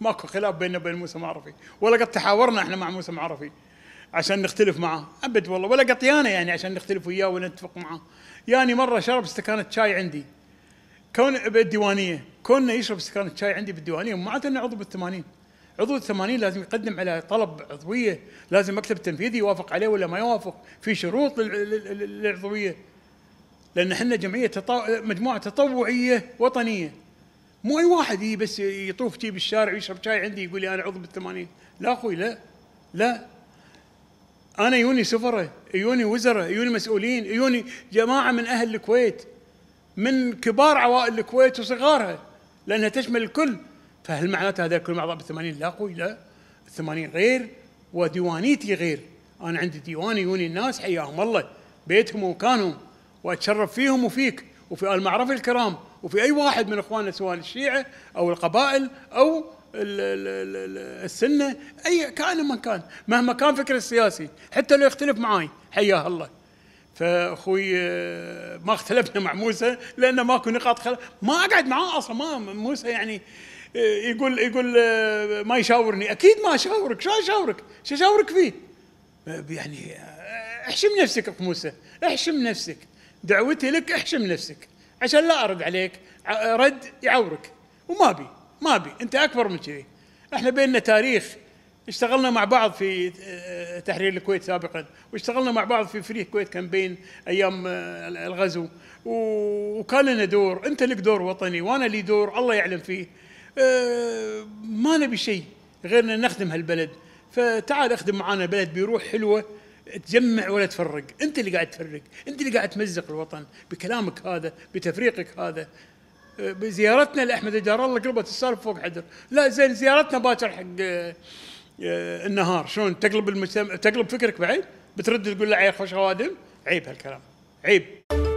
ماكو خلاف بيننا وبين موسى معرفي ولا قد تحاورنا احنا مع موسى معرفي عشان نختلف معه ابد والله ولا قد يانا يعني عشان نختلف وياه ونتفق معه يعني مره شرب استكانه شاي عندي كون بالديوانيه كونه يشرب استكانه شاي عندي بالديوانيه معناته انه عضو بالثمانين عضو الثمانين لازم يقدم على طلب عضويه لازم مكتب التنفيذي يوافق عليه ولا ما يوافق في شروط للعضويه لان احنا جمعيه تطو... مجموعه تطوعيه وطنيه مو اي واحد يجي إيه بس يطوف تي بالشارع ويشرب شاي عندي يقول لي انا عضو بالثمانين لا اخوي لا لا انا يوني سفره يوني وزراء يوني مسؤولين يوني جماعه من اهل الكويت من كبار عوائل الكويت وصغارها لانها تشمل الكل فهل معناته هذا كل اعضاء بالثمانين لا اخوي لا الثمانين غير وديوانيتي غير انا عندي ديوان يوني الناس حياهم الله بيتهم ومكانهم واتشرف فيهم وفيك وفي المعرفة الكرام وفي أي واحد من إخواننا سواء الشيعة أو القبائل أو السنة أي كائن من كان مهما كان فكر السياسي حتى لو يختلف معاي حياه الله فاخوي آه، ما اختلفنا مع موسى لانه ماكو نقاط خلاف ما اقعد معاه اصلا ما موسى يعني آه، يقول يقول آه، ما يشاورني اكيد ما اشاورك شو اشاورك شو اشاورك فيه يعني احشم نفسك اخو موسى احشم نفسك دعوتي لك احشم نفسك عشان لا ارد عليك رد يعورك وما بي ما بي انت اكبر من كذي احنا بيننا تاريخ اشتغلنا مع بعض في آه، تحرير الكويت سابقا واشتغلنا مع بعض في فريق الكويت كامبين ايام آه، الغزو وكان لنا دور انت لك دور وطني وانا لي دور الله يعلم فيه آه، ما نبي شيء غير ان نخدم هالبلد فتعال اخدم معانا بلد بروح حلوه تجمع ولا تفرق انت اللي قاعد تفرق انت اللي قاعد تمزق الوطن بكلامك هذا بتفريقك هذا بزيارتنا أه، لاحمد جار الله قلبت السالفه فوق حدر لا زين زيارتنا باكر حق أه، أه، النهار شلون تقلب المجتمع تقلب فكرك بعد بترد تقول له عيب خوش خوادم عيب هالكلام عيب